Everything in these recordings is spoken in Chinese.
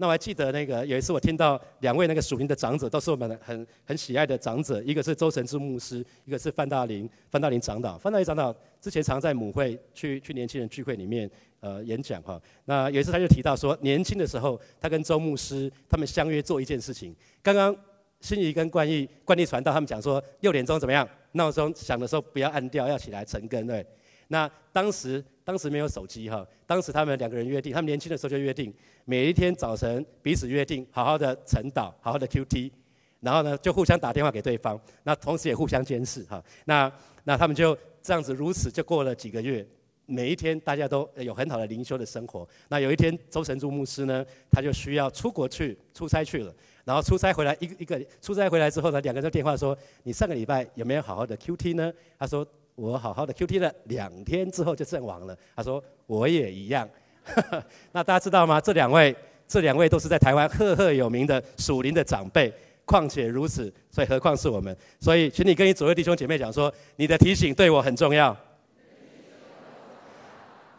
那我还记得那个有一次我听到两位那个属灵的长者，都是我们很很喜爱的长者，一个是周成之牧师，一个是范大林范大林长老。范大林长老之前常在母会去去年轻人聚会里面呃演讲哈。那有一次他就提到说，年轻的时候他跟周牧师他们相约做一件事情。刚刚心怡跟冠毅冠毅传道他们讲说，六点钟怎么样？闹钟响的时候不要按掉，要起来晨更对。那当时当时没有手机哈，当时他们两个人约定，他们年轻的时候就约定，每一天早晨彼此约定好好的晨祷，好好的 QT，然后呢就互相打电话给对方，那同时也互相监视哈。那那他们就这样子如此就过了几个月，每一天大家都有很好的灵修的生活。那有一天周神柱牧师呢，他就需要出国去出差去了，然后出差回来一一个出差回来之后呢，两个人电话说，你上个礼拜有没有好好的 QT 呢？他说。我好好的 QT 了，两天之后就阵亡了。他说我也一样。那大家知道吗？这两位，这两位都是在台湾赫赫有名的属灵的长辈，况且如此，所以何况是我们？所以，请你跟你左右弟兄姐妹讲说，你的提醒对我很重要。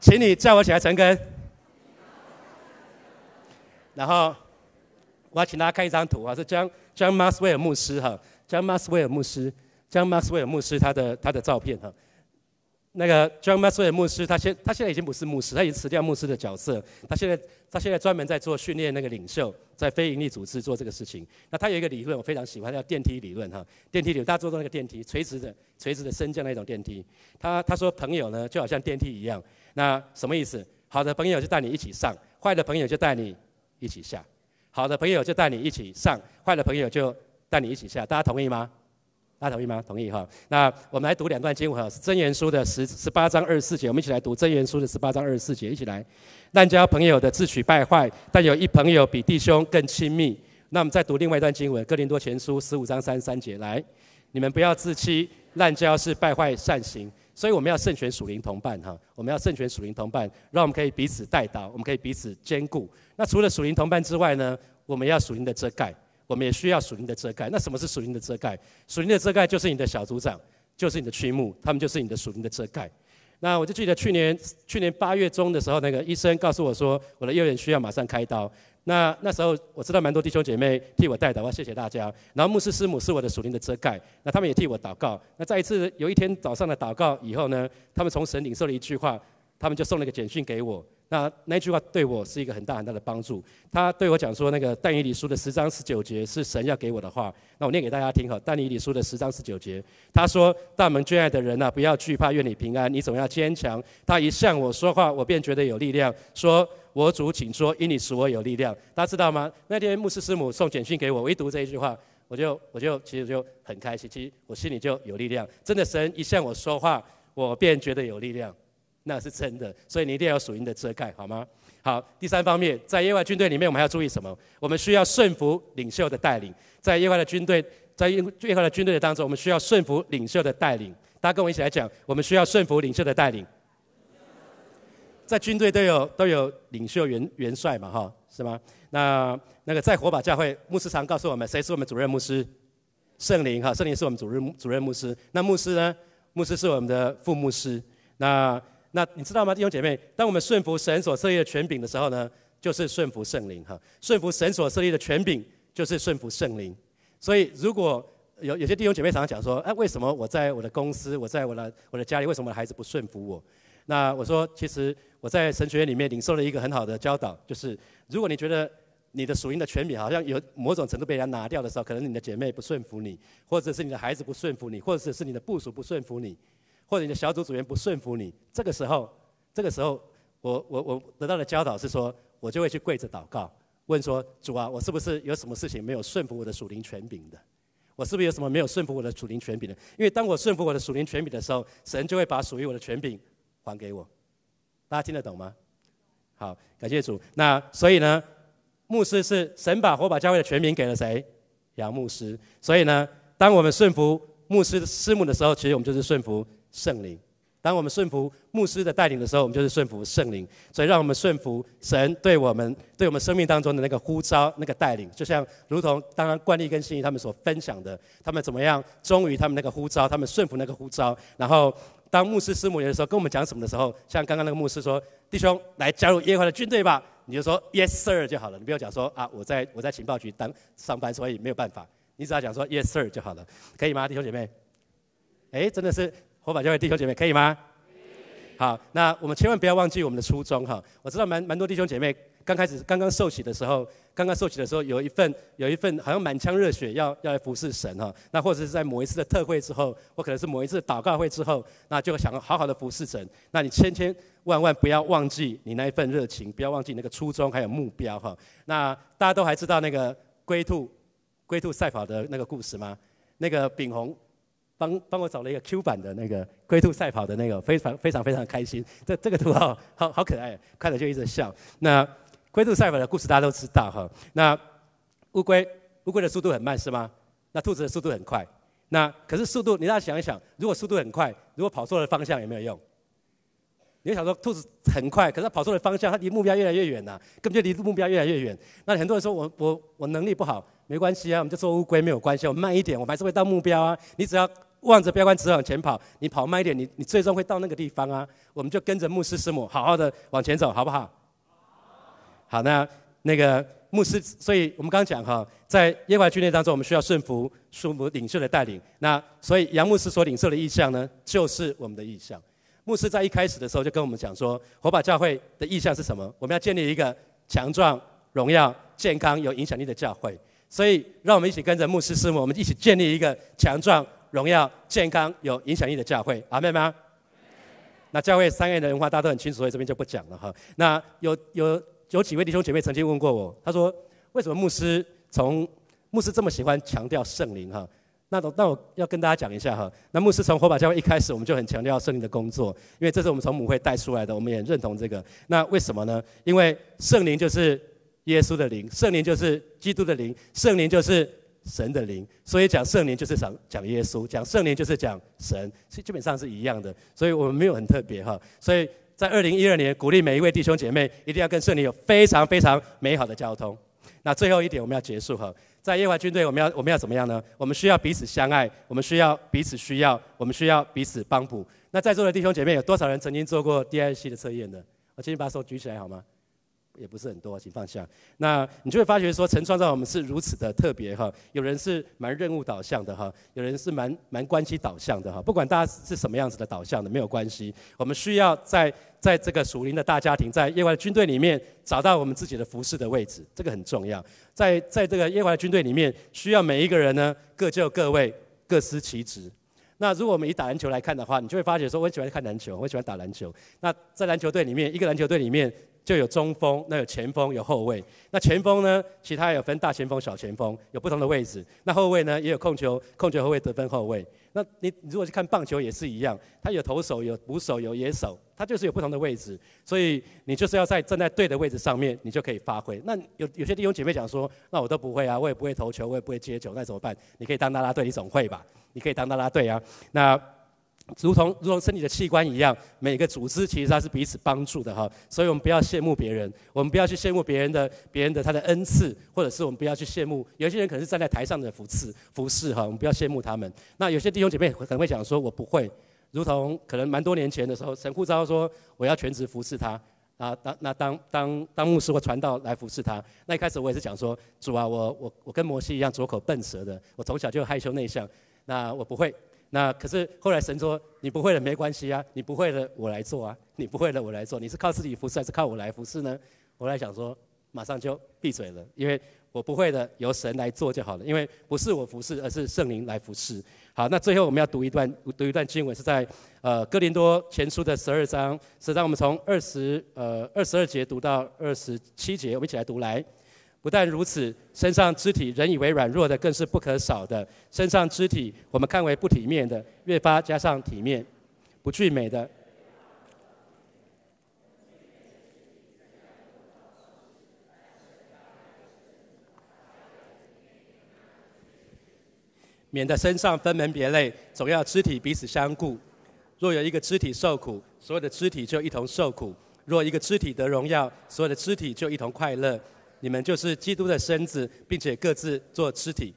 请你叫我起来陈根。然后，我要请大家看一张图啊，是 John John Maxwell 牧师哈，John Maxwell 牧师。John Maxwell 牧师，他的他的照片哈。那个 John Maxwell 牧师，他现他现在已经不是牧师，他已经辞掉牧师的角色。他现在他现在专门在做训练那个领袖，在非营利组织做这个事情。那他有一个理论，我非常喜欢，叫电梯理论哈。电梯理论，大家坐到那个电梯，垂直的垂直的升降那种电梯。他他说朋友呢，就好像电梯一样。那什么意思？好的朋友就带你一起上，坏的朋友就带你一起下。好的朋友就带你一起上，坏的朋友就带你一起下。大家同意吗？大家同意吗？同意哈。那我们来读两段经文哈，《真言书》的十十八章二十四节，我们一起来读《真言书》的十八章二十四节。一起来，滥交朋友的自取败坏，但有一朋友比弟兄更亲密。那我们再读另外一段经文，《哥林多前书》十五章三十三节。来，你们不要自欺，滥交是败坏善行，所以我们要慎选属灵同伴哈。我们要慎选属灵同伴，让我们可以彼此带祷，我们可以彼此兼顾。那除了属灵同伴之外呢，我们要属灵的遮盖。我们也需要属灵的遮盖。那什么是属灵的遮盖？属灵的遮盖就是你的小组长，就是你的区牧，他们就是你的属灵的遮盖。那我就记得去年去年八月中的时候，那个医生告诉我说我的右眼需要马上开刀。那那时候我知道蛮多弟兄姐妹替我代祷，我谢谢大家。然后牧师师母是我的属灵的遮盖，那他们也替我祷告。那再一次有一天早上的祷告以后呢，他们从神领受了一句话，他们就送了一个简讯给我。那那句话对我是一个很大很大的帮助。他对我讲说，那个但以理书的十章十九节是神要给我的话。那我念给大家听哈，但以理书的十章十九节。他说：“大门最爱的人呐，不要惧怕，愿你平安。你总要坚强。他一向我说话，我便觉得有力量。说，我主，请说，因你使我有力量。大家知道吗？那天牧师师母送简讯给我，唯独这一句话，我就我就其实就很开心。其实我心里就有力量。真的，神一向我说话，我便觉得有力量。”那是真的，所以你一定要属灵的遮盖，好吗？好，第三方面，在野外军队里面，我们还要注意什么？我们需要顺服领袖的带领。在野外的军队，在耶后的军队的当中，我们需要顺服领袖的带领。大家跟我一起来讲，我们需要顺服领袖的带领。在军队都有都有领袖元元帅嘛，哈，是吗？那那个在火把教会，牧师常告诉我们，谁是我们主任牧师？圣灵哈，圣灵是我们主任主任牧师。那牧师呢？牧师是我们的副牧师。那那你知道吗，弟兄姐妹？当我们顺服神所设立的权柄的时候呢，就是顺服圣灵哈。顺服神所设立的权柄，就是顺服圣灵。所以如果有有些弟兄姐妹常常讲说，哎，为什么我在我的公司，我在我的我的家里，为什么孩子不顺服我？那我说，其实我在神学院里面领受了一个很好的教导，就是如果你觉得你的属灵的权柄好像有某种程度被人家拿掉的时候，可能你的姐妹不顺服你，或者是你的孩子不顺服你，或者是你的部属不顺服你。或者你的小组组员不顺服你，这个时候，这个时候，我我我得到的教导是说，我就会去跪着祷告，问说主啊，我是不是有什么事情没有顺服我的属灵权柄的？我是不是有什么没有顺服我的属灵权柄的？因为当我顺服我的属灵权柄的时候，神就会把属于我的权柄还给我。大家听得懂吗？好，感谢主。那所以呢，牧师是神把火把教会的权柄给了谁？杨牧师。所以呢，当我们顺服牧师师母的时候，其实我们就是顺服。圣灵，当我们顺服牧师的带领的时候，我们就是顺服圣灵。所以，让我们顺服神对我们、对我们生命当中的那个呼召、那个带领。就像如同刚刚冠丽跟欣怡他们所分享的，他们怎么样忠于他们那个呼召，他们顺服那个呼召。然后，当牧师、师母的时候，跟我们讲什么的时候，像刚刚那个牧师说：“弟兄，来加入耶和华的军队吧。”你就说 “Yes, sir” 就好了。你不要讲说：“啊，我在我在情报局当上班，所以没有办法。”你只要讲说 “Yes, sir” 就好了，可以吗，弟兄姐妹？哎，真的是。我把教会弟兄姐妹，可以吗？好，那我们千万不要忘记我们的初衷哈。我知道蛮蛮多弟兄姐妹刚开始刚刚受洗的时候，刚刚受洗的时候有一份有一份好像满腔热血要要来服侍神哈。那或者是在某一次的特会之后，或可能是某一次祷告会之后，那就想好好的服侍神。那你千千万万不要忘记你那一份热情，不要忘记那个初衷还有目标哈。那大家都还知道那个龟兔龟兔赛跑的那个故事吗？那个丙红。帮帮我找了一个 Q 版的那个龟兔赛跑的那个，非常非常非常开心。这这个图好好好可爱，看着就一直笑。那龟兔赛跑的故事大家都知道哈。那乌龟乌龟的速度很慢是吗？那兔子的速度很快。那可是速度，你大家想一想，如果速度很快，如果跑错了方向有没有用？你想说兔子很快，可是它跑错了方向，它离目标越来越远了，根本就离目标越来越远。那很多人说我我我能力不好，没关系啊，我们就做乌龟没有关系，我慢一点，我还是会到目标啊。你只要望着标杆，直往前跑，你跑慢一点，你你最终会到那个地方啊。我们就跟着牧师师母好好的往前走，好不好？好，那那个牧师，所以我们刚讲哈，在耶和华军队当中，我们需要顺服、顺服领袖的带领。那所以杨牧师所领受的意向呢，就是我们的意向。牧师在一开始的时候就跟我们讲说，火把教会的意向是什么？我们要建立一个强壮、荣耀、健康、有影响力的教会。所以，让我们一起跟着牧师师母，我们一起建立一个强壮、荣耀、健康、有影响力的教会。好，妹有吗？那教会三愿的文化大家都很清楚，所以这边就不讲了哈。那有有有几位弟兄姐妹曾经问过我，他说为什么牧师从牧师这么喜欢强调圣灵哈？那那我要跟大家讲一下哈，那牧师从火把教会一开始，我们就很强调圣灵的工作，因为这是我们从母会带出来的，我们也认同这个。那为什么呢？因为圣灵就是耶稣的灵，圣灵就是基督的灵，圣灵就是神的灵，所以讲圣灵就是讲讲耶稣，讲圣灵就是讲神，所以基本上是一样的。所以我们没有很特别哈。所以在二零一二年，鼓励每一位弟兄姐妹一定要跟圣灵有非常非常美好的交通。那最后一点，我们要结束哈。在耶和华军队，我们要我们要怎么样呢？我们需要彼此相爱，我们需要彼此需要，我们需要彼此帮补。那在座的弟兄姐妹，有多少人曾经做过 D-I-C 的测验呢？我请你把手举起来好吗？也不是很多，请放下。那你就会发觉说，陈创造，我们是如此的特别哈。有人是蛮任务导向的哈，有人是蛮蛮关系导向的哈。不管大家是什么样子的导向的，没有关系。我们需要在在这个属灵的大家庭，在耶和华的军队里面，找到我们自己的服饰的位置，这个很重要。在在这个耶和华军队里面，需要每一个人呢各就各位，各司其职。那如果我们以打篮球来看的话，你就会发觉说，我很喜欢看篮球，我喜欢打篮球。那在篮球队里面，一个篮球队里面。就有中锋，那有前锋，有后卫。那前锋呢？其他有分大前锋、小前锋，有不同的位置。那后卫呢？也有控球，控球后卫、得分后卫。那你如果去看棒球也是一样，他有投手、有捕手、有野手，他就是有不同的位置。所以你就是要在站在对的位置上面，你就可以发挥。那有有些弟兄姐妹讲说，那我都不会啊，我也不会投球，我也不会接球，那怎么办？你可以当拉拉队，你总会吧？你可以当拉拉队啊。那如同如同身体的器官一样，每个组织其实它是彼此帮助的哈，所以我们不要羡慕别人，我们不要去羡慕别人的别人的他的恩赐，或者是我们不要去羡慕，有些人可能是站在台上的服侍服侍哈，我们不要羡慕他们。那有些弟兄姐妹可能会讲说，我不会，如同可能蛮多年前的时候，陈护昭说我要全职服侍他啊，当那当当当牧师或传道来服侍他，那一开始我也是讲说主啊，我我我跟摩西一样左口笨舌的，我从小就害羞内向，那我不会。那可是后来神说你不会了没关系啊，你不会了我来做啊，你不会了我来做，你是靠自己服侍还是靠我来服侍呢？我在想说，马上就闭嘴了，因为我不会的由神来做就好了，因为不是我服侍，而是圣灵来服侍。好，那最后我们要读一段，读一段经文是在，呃，哥林多前书的十二章，实际上我们从二十呃二十二节读到二十七节，我们一起来读来。不但如此，身上肢体人以为软弱的，更是不可少的；身上肢体我们看为不体面的，越发加上体面，不具美的，免得身上分门别类，总要肢体彼此相顾。若有一个肢体受苦，所有的肢体就一同受苦；若一个肢体得荣耀，所有的肢体就一同快乐。你们就是基督的身子，并且各自做肢体。